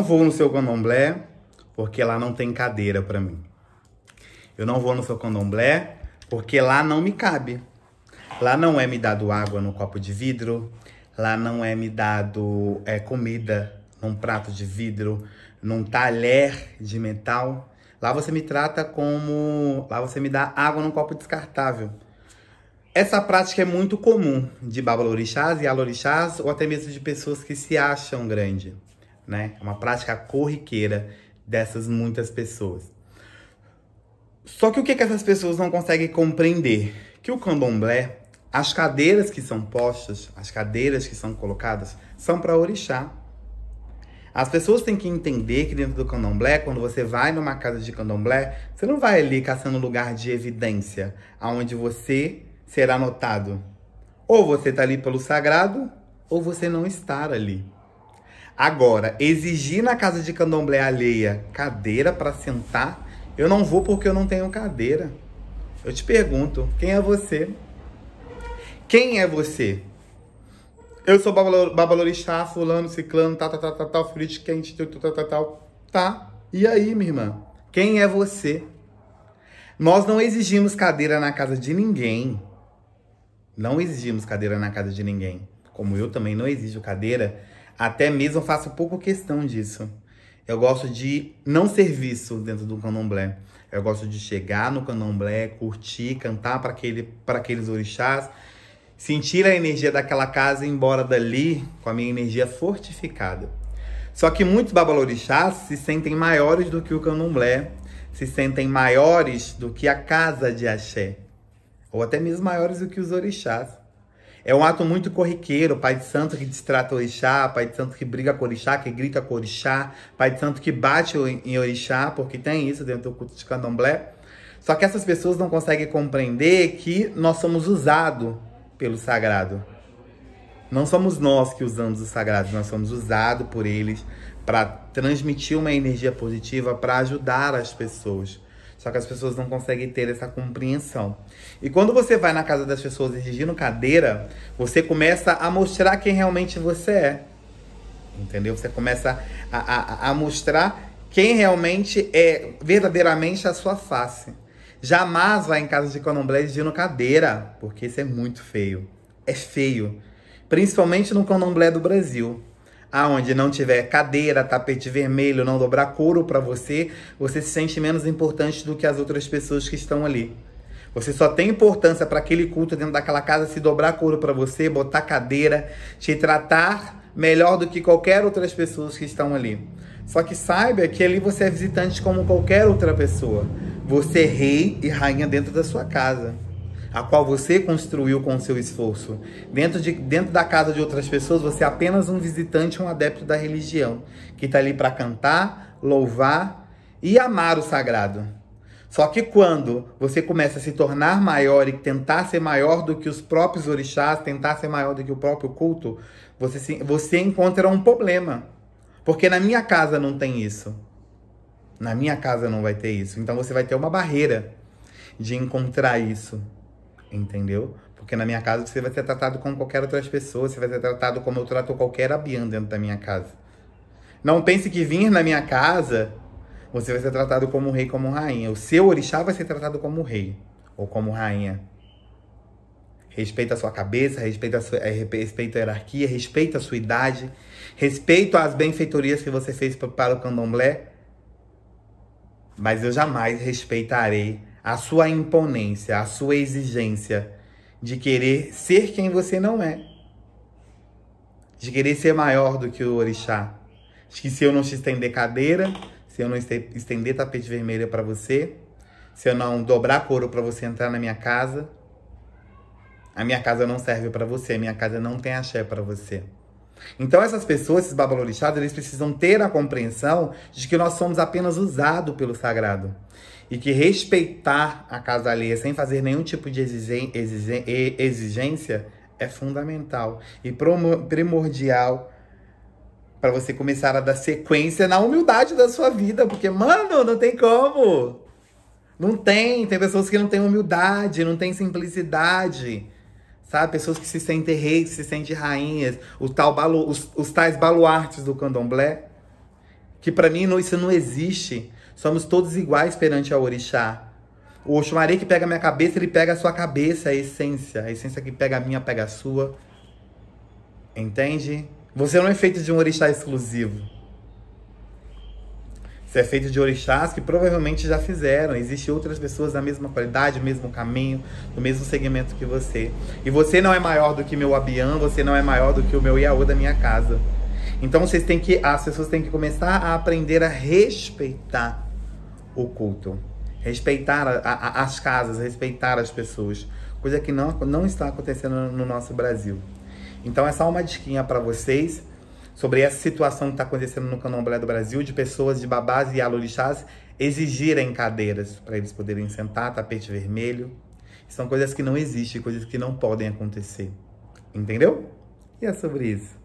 não vou no seu candomblé porque lá não tem cadeira para mim. Eu não vou no seu candomblé porque lá não me cabe. Lá não é me dado água no copo de vidro, lá não é me dado é, comida num prato de vidro, num talher de metal. Lá você me trata como. Lá você me dá água num copo descartável. Essa prática é muito comum de babalorixás e alorixás, ou até mesmo de pessoas que se acham grandes né? É uma prática corriqueira dessas muitas pessoas. Só que o que, que essas pessoas não conseguem compreender? Que o candomblé, as cadeiras que são postas, as cadeiras que são colocadas, são para orixá. As pessoas têm que entender que dentro do candomblé, quando você vai numa casa de candomblé, você não vai ali caçando lugar de evidência, aonde você será notado. Ou você está ali pelo sagrado, ou você não está ali. Agora, exigir na casa de candomblé alheia cadeira para sentar, eu não vou porque eu não tenho cadeira. Eu te pergunto, quem é você? Quem é você? Eu sou babalorixá, fulano, ciclano, tá, tá, tá, tal, tal, tal, tal, frito quente, tal, tal, tal, tal. Tá, e aí, minha irmã? Quem é você? Nós não exigimos cadeira na casa de ninguém. Não exigimos cadeira na casa de ninguém. Como eu também não exijo cadeira até mesmo faço pouco questão disso. Eu gosto de não ser visto dentro do candomblé. Eu gosto de chegar no candomblé, curtir, cantar para aquele, aqueles orixás, sentir a energia daquela casa e ir embora dali com a minha energia fortificada. Só que muitos babalorixás se sentem maiores do que o candomblé, se sentem maiores do que a casa de axé, ou até mesmo maiores do que os orixás. É um ato muito corriqueiro, pai de santo que distrata orixá, pai de santo que briga com orixá, que grita com orixá, pai de santo que bate em orixá, porque tem isso dentro do culto de candomblé. Só que essas pessoas não conseguem compreender que nós somos usados pelo sagrado. Não somos nós que usamos o sagrado, nós somos usados por eles para transmitir uma energia positiva, para ajudar as pessoas. Só que as pessoas não conseguem ter essa compreensão. E quando você vai na casa das pessoas exigindo cadeira, você começa a mostrar quem realmente você é. Entendeu? Você começa a, a, a mostrar quem realmente é verdadeiramente a sua face. Jamais vá em casa de candomblé exigindo cadeira, porque isso é muito feio. É feio. Principalmente no candomblé do Brasil aonde não tiver cadeira, tapete vermelho, não dobrar couro para você, você se sente menos importante do que as outras pessoas que estão ali. Você só tem importância para aquele culto dentro daquela casa se dobrar couro para você, botar cadeira, te tratar melhor do que qualquer outras pessoas que estão ali. Só que saiba que ali você é visitante como qualquer outra pessoa. Você é rei e rainha dentro da sua casa a qual você construiu com o seu esforço. Dentro, de, dentro da casa de outras pessoas, você é apenas um visitante, um adepto da religião, que está ali para cantar, louvar e amar o sagrado. Só que quando você começa a se tornar maior e tentar ser maior do que os próprios orixás, tentar ser maior do que o próprio culto, você, se, você encontra um problema. Porque na minha casa não tem isso. Na minha casa não vai ter isso. Então você vai ter uma barreira de encontrar isso entendeu? Porque na minha casa você vai ser tratado como qualquer outra pessoa. você vai ser tratado como eu trato qualquer abian dentro da minha casa. Não pense que vir na minha casa você vai ser tratado como rei, como rainha. O seu orixá vai ser tratado como rei ou como rainha. Respeita a sua cabeça, respeita a, sua, é, respeita a hierarquia, respeita a sua idade, respeito as benfeitorias que você fez para o candomblé. Mas eu jamais respeitarei a sua imponência, a sua exigência de querer ser quem você não é, de querer ser maior do que o orixá, de que se eu não te estender cadeira, se eu não estender tapete vermelho para você, se eu não dobrar couro para você entrar na minha casa, a minha casa não serve para você, a minha casa não tem axé para você. Então essas pessoas, esses babalorixás, eles precisam ter a compreensão de que nós somos apenas usados pelo sagrado. E que respeitar a casa alheia sem fazer nenhum tipo de exigência é fundamental e primordial para você começar a dar sequência na humildade da sua vida, porque mano, não tem como. Não tem, tem pessoas que não têm humildade, não têm simplicidade sabe? Pessoas que se sentem reis, se sentem rainhas, o tal balu, os, os tais baluartes do candomblé, que para mim não, isso não existe. Somos todos iguais perante ao orixá. O Oxumaré que pega a minha cabeça, ele pega a sua cabeça, a essência. A essência que pega a minha, pega a sua. Entende? Você não é feito de um orixá exclusivo. Isso é feito de orixás que provavelmente já fizeram. Existem outras pessoas da mesma qualidade, do mesmo caminho, do mesmo segmento que você. E você não é maior do que meu Abian, você não é maior do que o meu Iaô da minha casa. Então vocês têm que, as pessoas têm que começar a aprender a respeitar o culto, respeitar a, a, as casas, respeitar as pessoas, coisa que não, não está acontecendo no nosso Brasil. Então essa é uma diquinha para vocês sobre essa situação que está acontecendo no Candomblé do Brasil, de pessoas de babás e alorixás exigirem cadeiras para eles poderem sentar, tapete vermelho. São coisas que não existem, coisas que não podem acontecer. Entendeu? E é sobre isso.